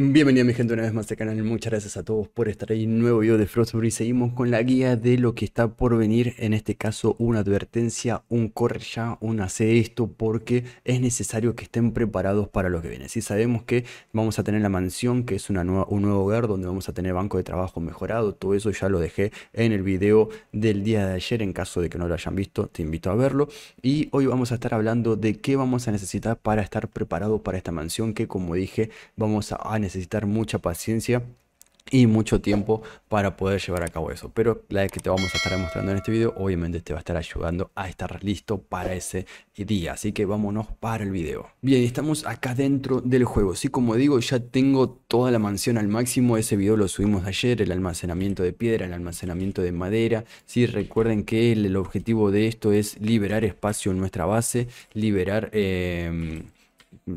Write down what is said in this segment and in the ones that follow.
Bienvenido mi gente una vez más al canal, muchas gracias a todos por estar ahí, nuevo video de Frostbury, seguimos con la guía de lo que está por venir, en este caso una advertencia, un corre ya, un hace esto, porque es necesario que estén preparados para lo que viene, si sabemos que vamos a tener la mansión, que es una nueva, un nuevo hogar donde vamos a tener banco de trabajo mejorado, todo eso ya lo dejé en el video del día de ayer, en caso de que no lo hayan visto, te invito a verlo, y hoy vamos a estar hablando de qué vamos a necesitar para estar preparados para esta mansión, que como dije, vamos a necesitar necesitar mucha paciencia y mucho tiempo para poder llevar a cabo eso. Pero la que te vamos a estar mostrando en este video, obviamente te va a estar ayudando a estar listo para ese día. Así que vámonos para el video. Bien, estamos acá dentro del juego. Sí, como digo, ya tengo toda la mansión al máximo. Ese video lo subimos ayer, el almacenamiento de piedra, el almacenamiento de madera. Sí, recuerden que el, objetivo de esto es liberar espacio en nuestra base, liberar... Em,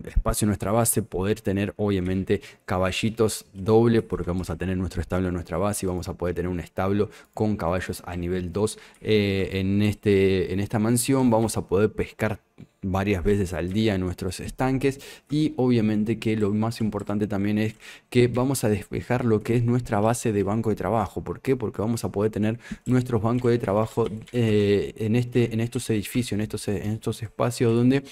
espacio en nuestra base, poder tener obviamente caballitos doble porque vamos a tener nuestro establo en nuestra base y vamos a poder tener un establo con caballos a nivel 2 eh, en, este, en esta mansión, vamos a poder pescar varias veces al día en nuestros estanques y obviamente que lo más importante también es que vamos a despejar lo que es nuestra base de banco de trabajo. ¿Por qué? Porque vamos a poder tener nuestros bancos de trabajo eh, en, este, en estos edificios, en estos, en estos espacios donde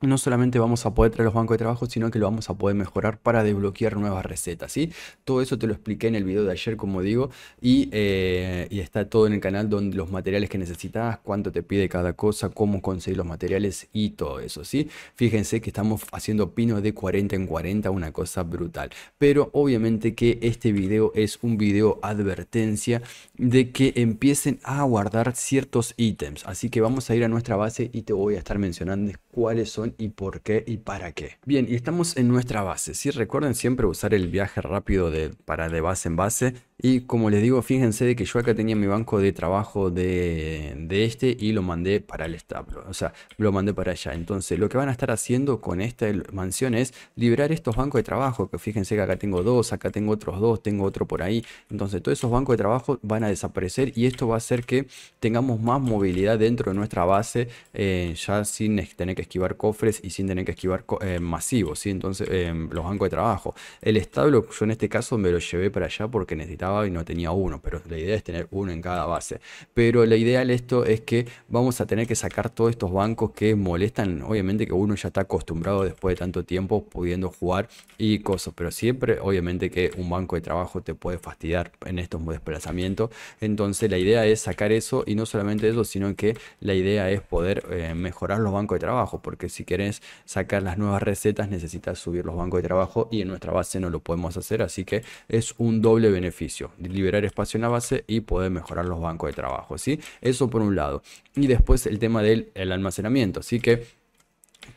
no solamente vamos a poder traer los bancos de trabajo, sino que lo vamos a poder mejorar para desbloquear nuevas recetas, ¿sí? Todo eso te lo expliqué en el video de ayer, como digo, y, eh, está todo en el canal donde los materiales que necesitas, cuánto te pide cada cosa, cómo conseguir los materiales y todo eso, ¿sí? Fíjense que estamos haciendo pino de 40 en 40, una cosa brutal. Pero obviamente que este video es un video advertencia de que empiecen a guardar ciertos ítems, así que vamos a ir a nuestra base y te voy a estar mencionando cuáles son y por qué y para qué. Bien, y estamos en nuestra base. Si recuerden siempre usar el viaje rápido de, para de base en base y como les digo, fíjense de que yo acá tenía mi banco de trabajo de, este y lo mandé para el establo, o sea, lo mandé para allá. Entonces, lo que van a estar haciendo con esta mansión es liberar estos bancos de trabajo, que fíjense que acá tengo dos, acá tengo otros dos, tengo otro por ahí. Entonces, todos esos bancos de trabajo van a desaparecer y esto va a hacer que tengamos más movilidad dentro de nuestra base, eh, ya sin tener que esquivar cofres y sin tener que esquivar eh, masivos, ¿sí? Entonces, eh, los bancos de trabajo. El establo, yo en este caso me lo llevé para allá porque necesitaba y no tenía uno, pero la idea es tener uno en cada base. Pero la idea de esto es que vamos a tener que sacar todos estos bancos que molestan, obviamente que uno ya está acostumbrado después de tanto tiempo pudiendo jugar y cosas, pero siempre obviamente que un banco de trabajo te puede fastidiar en estos desplazamientos, entonces la idea es sacar eso y no solamente eso, sino que la idea es poder eh, mejorar los bancos de trabajo, porque si quieres sacar las nuevas recetas necesitas subir los bancos de trabajo y en nuestra base no lo podemos hacer, así que es un doble beneficio liberar espacio en la base y poder mejorar los bancos de trabajo, ¿sí? Eso por un lado. Y después el tema del almacenamiento, así que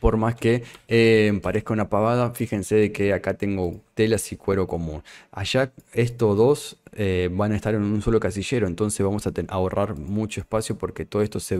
por más que eh, parezca una pavada, fíjense de que acá tengo telas y cuero común. Allá estos dos eh, van a estar en un solo casillero, entonces vamos a ahorrar mucho espacio porque todo esto se,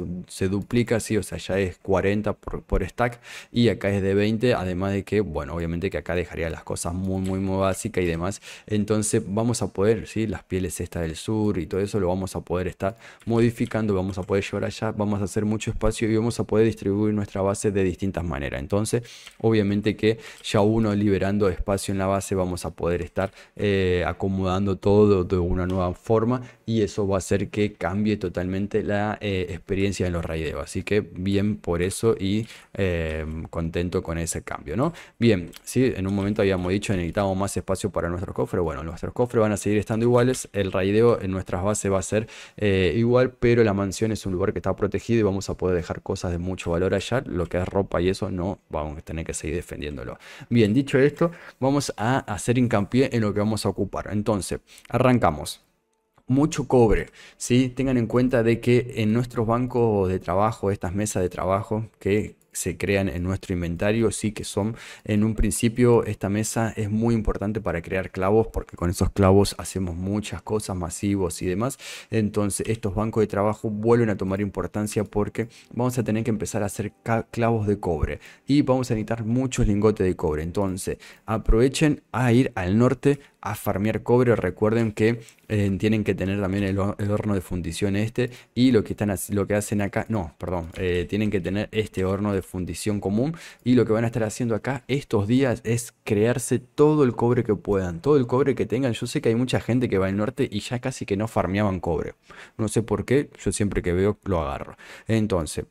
duplica, ¿sí? o sea, ya es 40 por, stack y acá es de 20, además de que, bueno, obviamente que acá dejaría las cosas muy, muy, muy básicas y demás. Entonces vamos a poder, ¿sí? las pieles estas del sur y todo eso lo vamos a poder estar modificando, vamos a poder llevar allá, vamos a hacer mucho espacio y vamos a poder distribuir nuestra base de distintas maneras. Entonces, obviamente que ya uno liberando espacio en la base, vamos a poder estar eh, acomodando todo de una nueva forma y eso va a hacer que cambie totalmente la eh, experiencia en los raideos, Así que bien por eso y em, contento con ese cambio, ¿no? Bien, si en un momento habíamos dicho necesitamos más espacio para nuestros cofres. Bueno, nuestros cofres van a seguir estando iguales, el Raideo en nuestras bases va a ser eh, igual, pero la mansión es un lugar que está protegido y vamos a poder dejar cosas de mucho valor allá, lo que es ropa y eso no, vamos a tener que seguir defendiéndolo. Bien, dicho esto, vamos a hacer hincapié en lo que vamos a ocupar. Entonces, arrancamos mucho cobre. si Tengan en cuenta de que en nuestros bancos de trabajo, estas mesas de trabajo que se crean en nuestro inventario, sí que son en un principio esta mesa es muy importante para crear clavos porque con esos clavos hacemos muchas cosas masivos y demás. Entonces estos bancos de trabajo vuelven a tomar importancia porque vamos a tener que empezar a hacer clavos de cobre y vamos a necesitar muchos lingotes de cobre. Entonces aprovechen a ir al norte a farmear cobre. Recuerden que eh, tienen que tener también el, horno de fundición este y lo que, están, lo que hacen acá, no, perdón, eh, tienen que tener este horno de fundición común y lo que van a estar haciendo acá estos días es crearse todo el cobre que puedan, todo el cobre que tengan. Yo sé que hay mucha gente que va al norte y ya casi que no farmeaban cobre. No sé por qué, yo siempre que veo lo agarro. Entonces,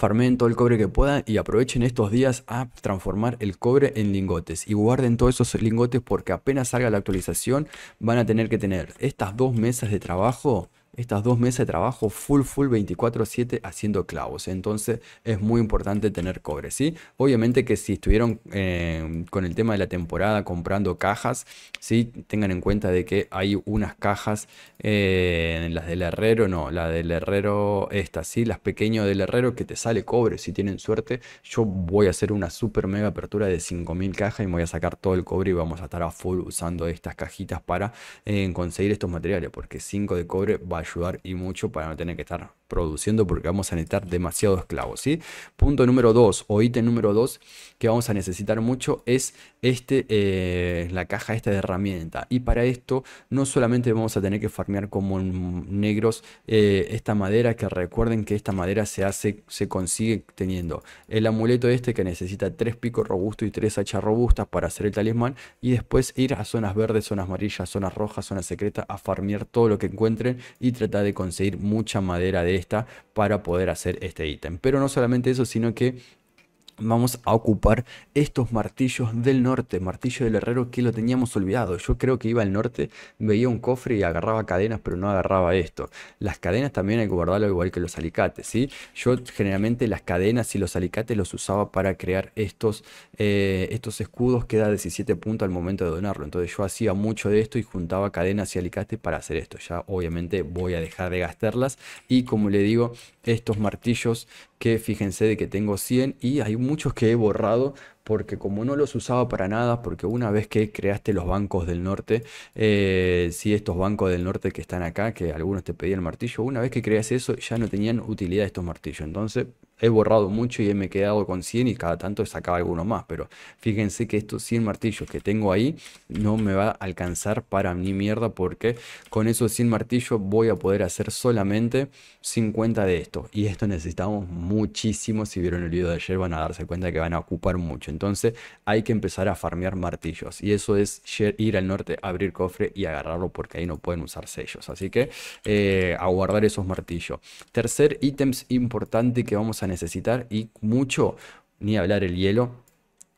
farmen todo el cobre que puedan y aprovechen estos días a transformar el cobre en lingotes y guarden todos esos lingotes porque apenas salga la actualización van a tener que tener estas dos mesas de trabajo estas dos meses de trabajo full, full 24/7 haciendo clavos. Entonces es muy importante tener cobre, ¿sí? Obviamente que si estuvieron eh, con el tema de la temporada comprando cajas, ¿sí? Tengan en cuenta de que hay unas cajas, eh, en las del herrero, no, la del herrero estas ¿sí? Las pequeñas del herrero que te sale cobre, si tienen suerte. Yo voy a hacer una super mega apertura de 5000 cajas y me voy a sacar todo el cobre y vamos a estar a full usando estas cajitas para eh, conseguir estos materiales, porque 5 de cobre va a y mucho para no tener que estar produciendo porque vamos a necesitar demasiados esclavos, ¿sí? Punto número 2 o ítem número 2 que vamos a necesitar mucho es este, eh, la caja esta de herramienta. Y para esto no solamente vamos a tener que farmear como negros eh, esta madera, que recuerden que esta madera se hace, se consigue teniendo el amuleto este que necesita tres picos robustos y tres hachas robustas para hacer el talismán y después ir a zonas verdes, zonas amarillas, zonas rojas, zonas secretas a farmear todo lo que encuentren y trata de conseguir mucha madera de esta para poder hacer este ítem. Pero no solamente eso, sino que vamos a ocupar estos martillos del norte, martillo del herrero que lo teníamos olvidado. Yo creo que iba al norte, veía un cofre y agarraba cadenas, pero no agarraba esto. Las cadenas también hay que guardarlo igual que los alicates, ¿sí? Yo generalmente las cadenas y los alicates los usaba para crear estos, eh, estos escudos que da 17 puntos al momento de donarlo. Entonces yo hacía mucho de esto y juntaba cadenas y alicates para hacer esto. Ya obviamente voy a dejar de gastarlas y como le digo, estos martillos que fíjense de que tengo 100 y hay muchos que he borrado porque como no los usaba para nada, porque una vez que creaste los bancos del norte, eh, si estos bancos del norte que están acá, que algunos te pedían martillo, una vez que creas eso ya no tenían utilidad estos martillos. Entonces he borrado mucho y me he quedado con 100 y cada tanto sacaba algunos más. Pero fíjense que estos 100 martillos que tengo ahí no me va a alcanzar para mi mierda porque con esos 100 martillos voy a poder hacer solamente 50 de estos. Y esto necesitamos muchísimo. Si vieron el video de ayer van a darse cuenta que van a ocupar mucho. Entonces hay que empezar a farmear martillos. Y eso es ir al norte, abrir cofre y agarrarlo porque ahí no pueden usar sellos. Así que eh, aguardar a guardar esos martillos. Tercer ítem importante que vamos a necesitar y mucho, ni hablar el hielo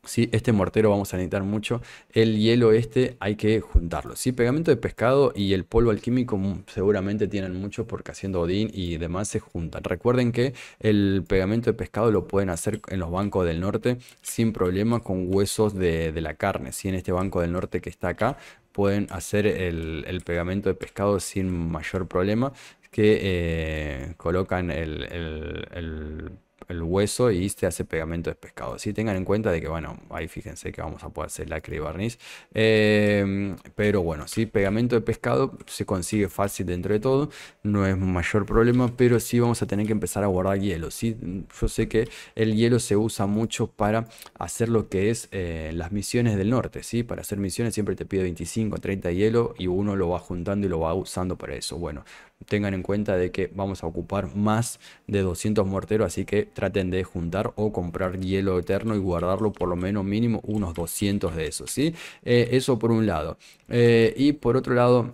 ¿sí? Este mortero vamos a necesitar mucho. El hielo este hay que juntarlo. ¿sí? Pegamento de pescado y el polvo alquímico mm, seguramente tienen mucho porque haciendo Odín y demás se juntan. Recuerden que el pegamento de pescado lo pueden hacer en los bancos del norte sin problema con huesos de, la carne. ¿sí? En este banco del norte que está acá pueden hacer el, pegamento de pescado sin mayor problema que eh, colocan el el hueso y este hace pegamento de pescado. si Tengan en cuenta de que, bueno, ahí fíjense que vamos a poder hacer lacre y barniz. Em, pero bueno, sí, pegamento de pescado se consigue fácil dentro de todo, no es mayor problema, pero sí vamos a tener que empezar a guardar hielo. ¿sí? Yo sé que el hielo se usa mucho para hacer lo que es eh, las misiones del norte. ¿sí? Para hacer misiones siempre te pide 25, 30 hielo y uno lo va juntando y lo va usando para eso. Bueno, tengan en cuenta de que vamos a ocupar más de 200 morteros, así que traten de juntar o comprar hielo eterno y guardarlo por lo menos mínimo unos 200 de esos, ¿sí? Eh, eso por un lado. Eh, y por otro lado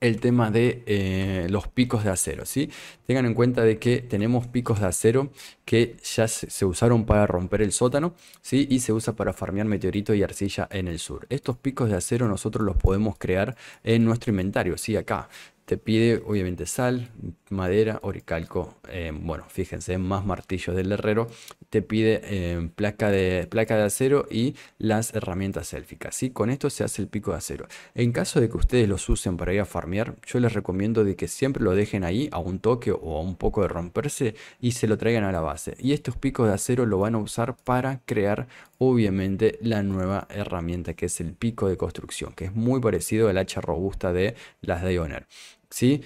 el tema de eh, los picos de acero. ¿sí? Tengan en cuenta de que tenemos picos de acero que ya se usaron para romper el sótano ¿sí? y se usa para farmear meteorito y arcilla en el sur. Estos picos de acero nosotros los podemos crear en nuestro inventario. ¿sí? Acá te pide obviamente sal, madera, oricalco, eh, bueno, fíjense, más martillos del herrero, te pide eh, placa, de, placa de acero y las herramientas élficas. ¿sí? Con esto se hace el pico de acero. En caso de que ustedes los usen para ir a farmear, yo les recomiendo de que siempre lo dejen ahí a un toque o a un poco de romperse y se lo traigan a la base. Y estos picos de acero lo van a usar para crear obviamente la nueva herramienta que es el pico de construcción, que es muy parecido al hacha robusta de las de honor ¿Sí?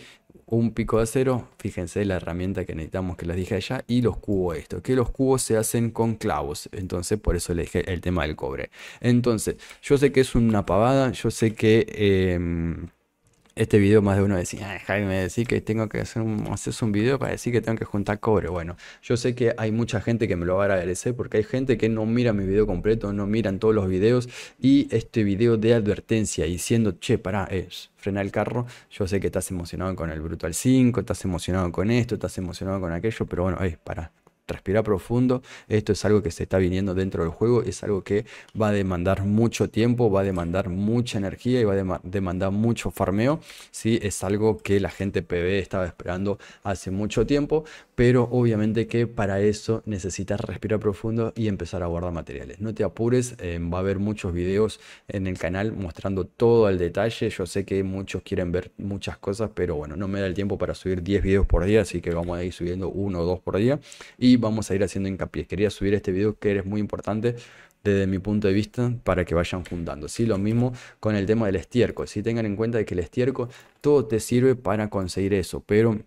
un pico de acero, fíjense la herramienta que necesitamos que les dije allá, y los cubos esto, que los cubos se hacen con clavos, entonces por eso le dije el tema del cobre. Entonces, yo sé que es una pavada, yo sé que... Eh, este video más de uno decía, déjame Jaime, decir que tengo que hacer un, un video para decir que tengo que juntar cobre. Bueno, yo sé que hay mucha gente que me lo va a agradecer porque hay gente que no mira mi video completo, no miran todos los videos y este video de advertencia diciendo, che, pará, es eh, frenar el carro. Yo sé que estás emocionado con el Brutal 5, estás emocionado con esto, estás emocionado con aquello, pero bueno, es eh, para respira profundo. Esto es algo que se está viniendo dentro del juego, es algo que va a demandar mucho tiempo, va a demandar mucha energía y va a demandar mucho farmeo. ¿sí? Es algo que la gente PB estaba esperando hace mucho tiempo, pero obviamente que para eso necesitas respirar profundo y empezar a guardar materiales. No te apures, eh, va a haber muchos videos en el canal mostrando todo el detalle. Yo sé que muchos quieren ver muchas cosas, pero bueno, no me da el tiempo para subir 10 videos por día, así que vamos a ir subiendo uno o dos por día. Y vamos a ir haciendo hincapié. Quería subir este video que es muy importante desde mi punto de vista para que vayan juntando. ¿sí? Lo mismo con el tema del estiércol. si Tengan en cuenta que el estiércol todo te sirve para conseguir eso, pero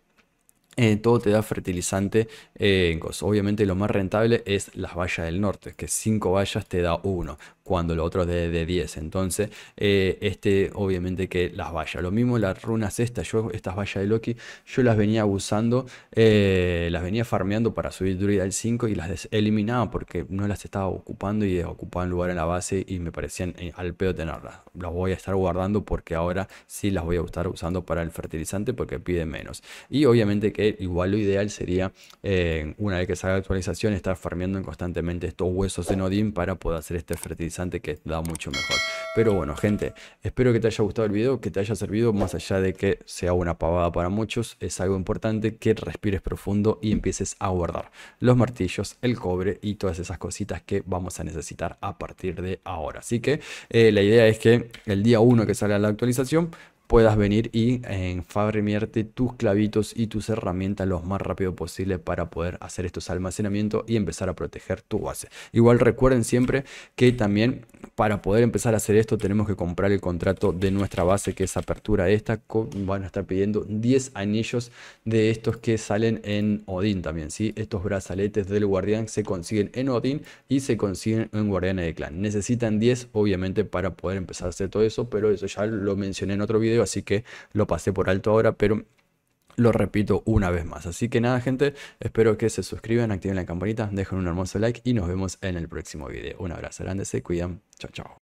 eh, todo te da fertilizante eh, Obviamente lo más rentable es las vallas del norte, que cinco vallas te da uno cuando lo otro de, 10. Entonces, eh, este obviamente que las vaya Lo mismo las runas estas, yo, estas vallas de Loki, yo las venía abusando, eh, las venía farmeando para subir duridad al 5 y las eliminaba porque no las estaba ocupando y ocupaban lugar en la base y me parecían eh, al pedo tenerlas. Las voy a estar guardando porque ahora sí las voy a estar usando para el fertilizante porque pide menos. Y obviamente que igual lo ideal sería, una vez que salga la actualización, estar farmeando constantemente estos huesos de Nodin para poder hacer este fertilizante que da mucho mejor. Pero bueno, gente, espero que te haya gustado el video, que te haya servido, más allá de que sea una pavada para muchos, es algo importante que respires profundo y empieces a guardar los martillos, el cobre y todas esas cositas que vamos a necesitar a partir de ahora. Así que eh, la idea es que el día 1 que salga la actualización, puedas venir y enfabrimiarte eh, tus clavitos y tus herramientas lo más rápido posible para poder hacer estos almacenamientos y empezar a proteger tu base. Igual recuerden siempre que también para poder empezar a hacer esto tenemos que comprar el contrato de nuestra base que es apertura esta. van a estar pidiendo 10 anillos de estos que salen en Odín también. ¿sí? Estos brazaletes del guardián se consiguen en Odín y se consiguen en Guardianes de Clan. Necesitan 10 obviamente para poder empezar a hacer todo eso, pero eso ya lo mencioné en otro video así que lo pasé por alto ahora, pero lo repito una vez más. Así que nada, gente, espero que se suscriban, activen la campanita, dejen un hermoso like y nos vemos en el próximo video. Un abrazo grande, se cuidan. Chao, chao.